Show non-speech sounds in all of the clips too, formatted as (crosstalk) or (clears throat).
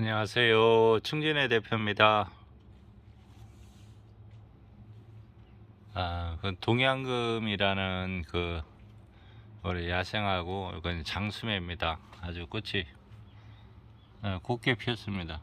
안녕하세요 충진의 대표입니다 아, 그 동양금이라는 그 우리 야생하고 이건 장수매입니다 아주 꽃이 아, 어, 곱게 피었습니다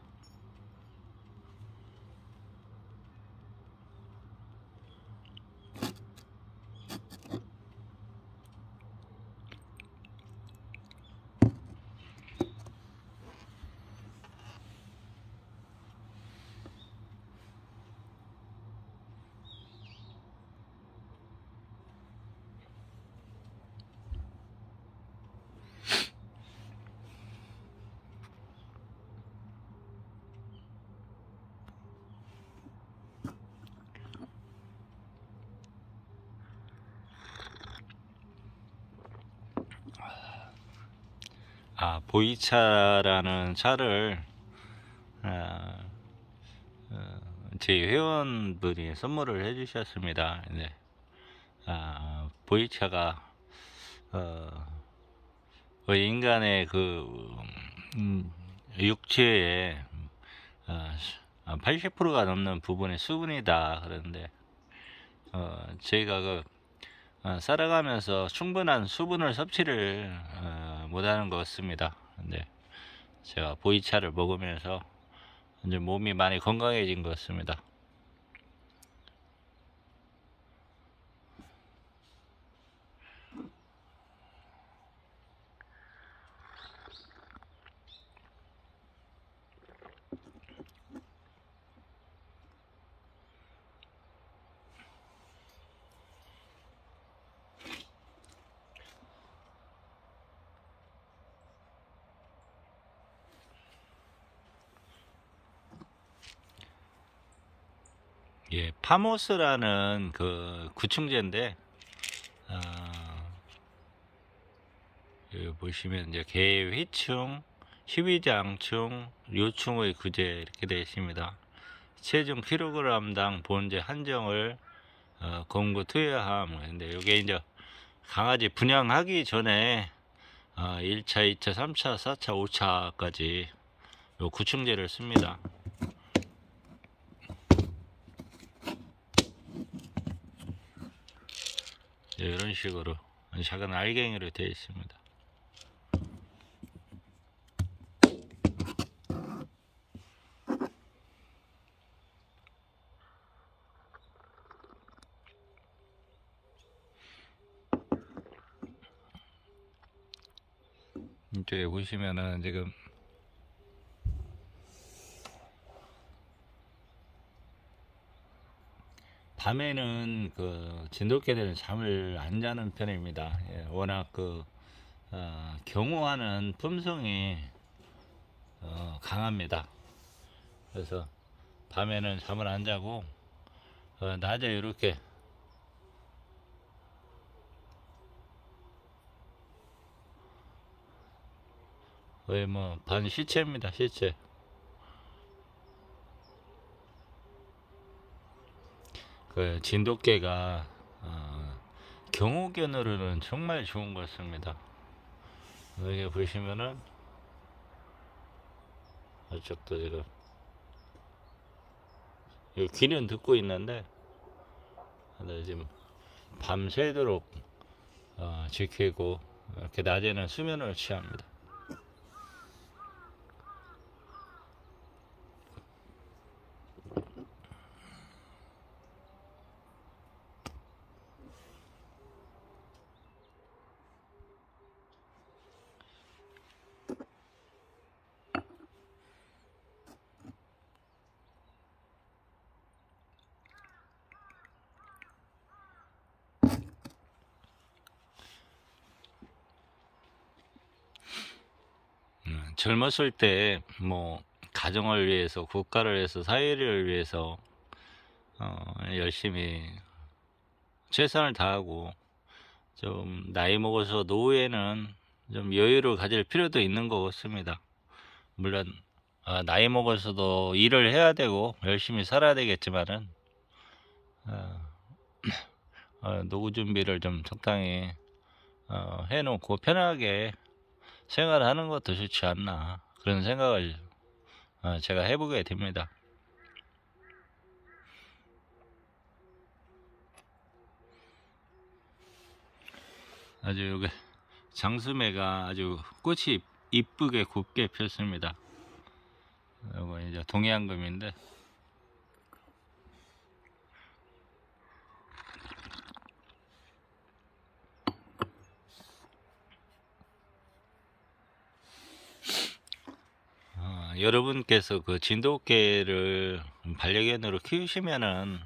아, 보이차라는 차를 아, 어, 제 회원분이 선물을 해주셨습니다. 네. 아, 보이차가 어, 인간의 그 음, 육체의 80%가 어, 아, 넘는 부분의 수분이다 그런데 어, 제가 그 어, 살아가면서 충분한 수분을 섭취를 어, 못하는 것 같습니다. 근데 네. 제가 보이차를 먹으면서 이제 몸이 많이 건강해진 것 같습니다. 예, 파모스라는 그 구충제인데 어, 보시면 이제 개회충 희비장충, 요충의 구제 이렇게 되어 있습니다. 체중 킬로그램당 본제 한정을 어, 공구 투여함. 근데 이게 이제 강아지 분양하기 전에 어, 1차, 2차, 3차, 4차, 5차까지 요 구충제를 씁니다. 이런 식으로 작은 알갱이로 되어 있습니다. 이쪽에 보시면은 지금 밤에는 그 진돗개 들은 잠을 안 자는 편입니다. 예, 워낙 그 어, 경호하는 품성이 어, 강합니다. 그래서 밤에는 잠을 안 자고 어, 낮에 이렇게 거의 뭐반 시체입니다. 시체. 그 진돗개가 어, 경우견으로는 정말 좋은 것 같습니다. 여기 보시면은 이쪽도 지금 이 귀는 듣고 있는데 지금 밤새도록 어, 지키고 이렇게 낮에는 수면을 취합니다. 젊었을 때 뭐 가정을 위해서 국가를 위해서 사회를 위해서 어, 열심히 최선을 다하고 좀 나이 먹어서 노후에는 좀 여유를 가질 필요도 있는 것 같습니다. 물론 어, 나이 먹어서도 일을 해야 되고 열심히 살아야 되겠지만은 어, (clears throat) 어, 노후 준비를 좀 적당히 어, 해놓고 편하게 생활하는 것도 좋지 않나 그런 생각을 어, 제가 해보게 됩니다. 아주 여기 장수매가 아주 꽃이 이쁘게 곱게 폈습니다. 이거 이제 동해안금인데 여러분께서 그 진돗개를 반려견으로 키우시면은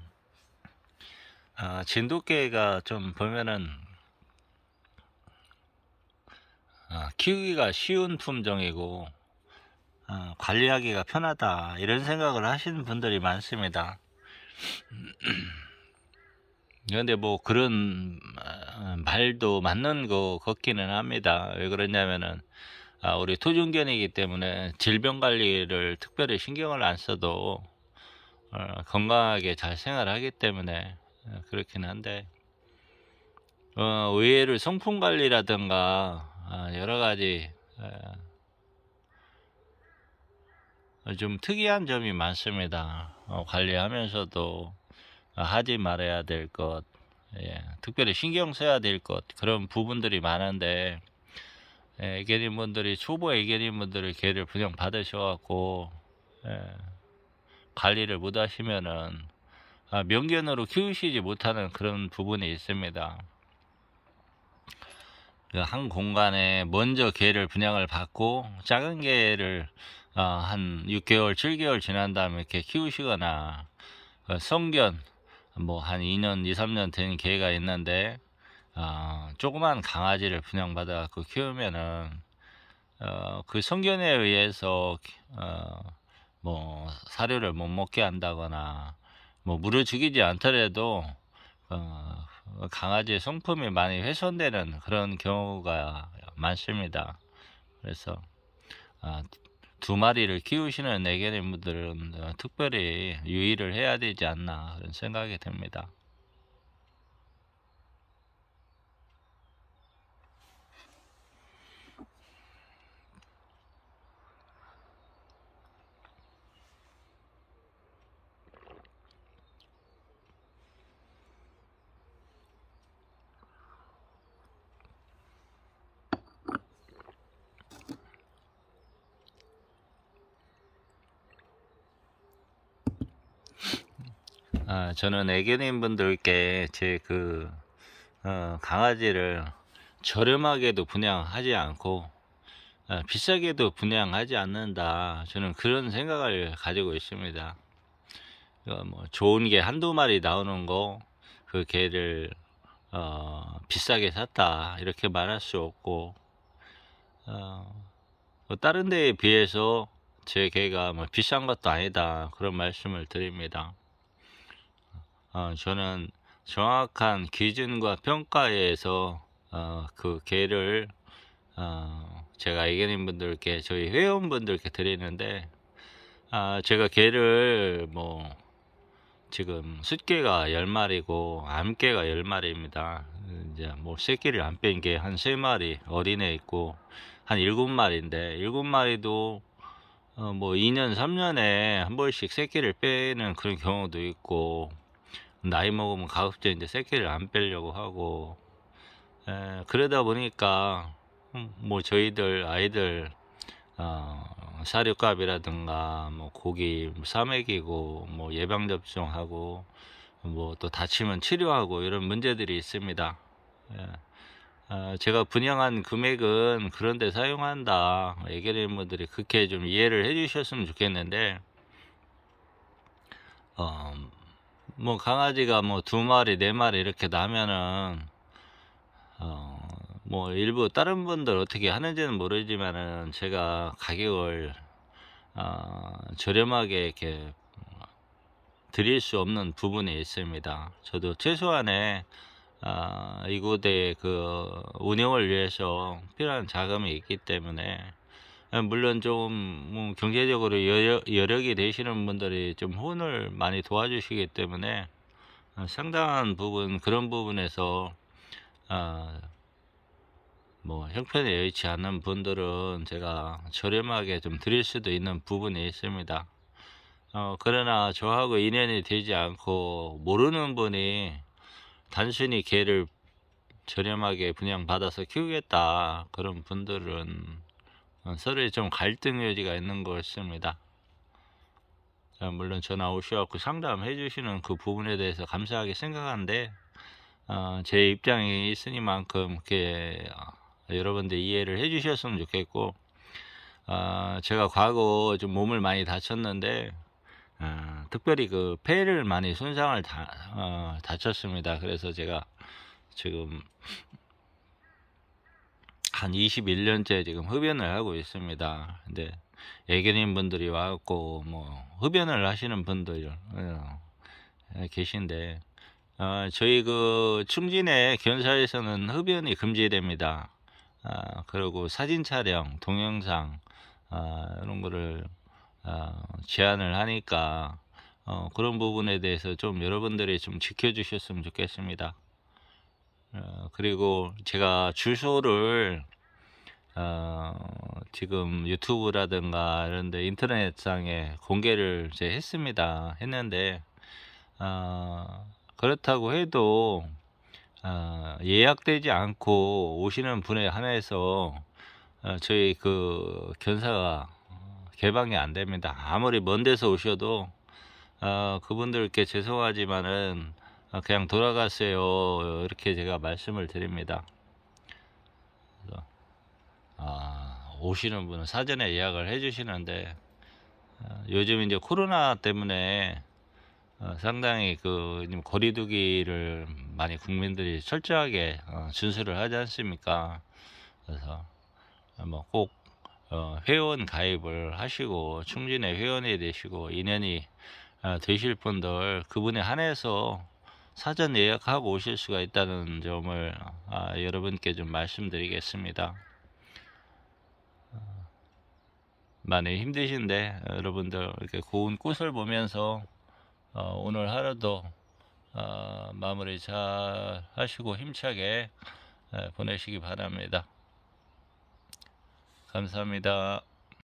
아, 진돗개가 좀 보면은 아, 키우기가 쉬운 품종이고 아, 관리하기가 편하다 이런 생각을 하시는 분들이 많습니다 (clears throat) 그런데 뭐 그런 아, 말도 맞는 거 같기는 합니다 왜 그러냐면은 아, 우리 토종견이기 때문에 질병 관리를 특별히 신경을 안 써도 어, 건강하게 잘 생활하기 때문에 어, 그렇긴 한데 어, 의외로 성품 관리라든가 아, 여러 가지 좀 특이한 점이 많습니다. 관리하면서도 하지 말아야 될 것, 예, 특별히 신경 써야 될 것, 그런 부분들이 많은데, 애견인 예, 분들이 초보 애견인 분들이 개를 분양 받으셔갖고 예, 관리를 못 하시면은 아, 명견으로 키우시지 못하는 그런 부분이 있습니다. 그한 공간에 먼저 개를 분양을 받고 작은 개를 아, 한 6개월, 7개월 지난 다음에 이렇게 키우시거나 그 성견 뭐 한 2년, 2, 3년 된 개가 있는데 어, 조그만 강아지를 분양받아 그 키우면은 어, 그 성견에 의해서 어, 뭐 사료를 못 먹게 한다거나 뭐 물을 죽이지 않더라도 어, 강아지의 성품이 많이 훼손되는 그런 경우가 많습니다. 그래서 아, 두 마리를 키우시는 애견인 분들은 어, 특별히 유의를 해야 되지 않나 그런 생각이 듭니다. 어, 저는 애견인 분들께 제그 어, 강아지를 저렴하게도 분양하지 않고 어, 비싸게도 분양하지 않는다 저는 그런 생각을 가지고 있습니다 뭐 좋은 게 한두 마리 나오는 거 그 개를 어, 비싸게 샀다 이렇게 말할 수 없고 어, 뭐 다른 데에 비해서 제 개가 뭐 비싼 것도 아니다 그런 말씀을 드립니다 어, 저는 정확한 기준과 평가에서 어, 그 개를 어, 제가 이견인 분들께 저희 회원분들께 드리는데 아, 제가 개를 뭐 지금 숫개가 10마리고 암개가 10마리입니다. 이제 뭐 새끼를 안 뺀 게한 3마리 어린애 있고 한 7마리인데 7마리도 어, 뭐 2년 3년에 한 번씩 새끼를 빼는 그런 경우도 있고 나이 먹으면 가급적인데 새끼를 안 빼려고 하고 에, 그러다 보니까 음, 뭐 저희들 아이들 어, 사료값이라든가 뭐 고기 뭐 사매이고뭐 예방 접종하고 뭐 또 다치면 치료하고 이런 문제들이 있습니다. 예. 어, 제가 분양한 금액은 그런데 사용한다. 애기들분들이 그렇게 좀 이해를 해주셨으면 좋겠는데 어, 뭐 강아지가 뭐 두 마리 네 마리 이렇게 나면은 어뭐 일부 다른 분들 어떻게 하는지는 모르지만은 제가 가격을 어 저렴하게 이렇게 드릴 수 없는 부분이 있습니다 저도 최소한의 어 이곳의 그 운영을 위해서 필요한 자금이 있기 때문에 예, 물론 좀 뭐, 경제적으로 여력, 이 되시는 분들이 좀 혼을 많이 도와주시기 때문에 어, 상당한 부분 그런 부분에서 아, 뭐형편에 여의치 않는 분들은 제가 저렴하게 좀 드릴 수도 있는 부분이 있습니다. 어, 그러나 저하고 인연이 되지 않고 모르는 분이 단순히 개를 저렴하게 분양받아서 키우겠다 그런 분들은 어, 서로의 좀 갈등 여지가 있는 것입니다 물론 전화 오셔서 상담해 주시는 그 부분에 대해서 감사하게 생각한데 어, 제 입장이 있으니만큼 이렇게 어, 여러분들 이해를 해 주셨으면 좋겠고 제가 과거 좀 몸을 많이 다쳤는데 특별히 그 폐를 많이 손상을 다, 다쳤습니다. 그래서 제가 지금 한 21년째 지금 흡연을 하고 있습니다. 근데 애견인 분들이 와고뭐 흡연을 하시는 분들 어, 어, 계신데 어, 저희 그 충진의 견사에서는 흡연이 금지됩니다. 어, 그리고 사진 촬영, 동영상 어, 이런 거를 어, 제한을 하니까 어, 그런 부분에 대해서 좀 여러분들이 좀 지켜주셨으면 좋겠습니다. 어, 그리고 제가 주소를 어, 지금 유튜브라든가 이런데 인터넷상에 공개를 이제 했습니다. 했는데 어, 그렇다고 해도 어, 예약되지 않고 오시는 분에 한해서 어, 저희 그 견사가 개방이 안 됩니다. 아무리 먼 데서 오셔도 어, 그분들께 죄송하지만은 아, 그냥 돌아가세요 이렇게 제가 말씀을 드립니다 아, 오시는 분은 사전에 예약을 해주시는데 아, 요즘 이제 코로나 때문에 어, 상당히 그 거리두기를 많이 국민들이 철저하게 어, 준수를 하지 않습니까? 그래서 아, 뭐꼭 어, 회원 가입을 하시고 충진의 회원이 되시고 인연이 되실 분들 그분에 한해서 사전 예약하고 오실 수가 있다는 점을 아, 여러분께 좀 말씀드리겠습니다. 많이 힘드신데 여러분들 이렇게 고운 꽃을 보면서 어, 오늘 하루도 어, 마무리 잘 하시고 힘차게 보내시기 바랍니다. 감사합니다.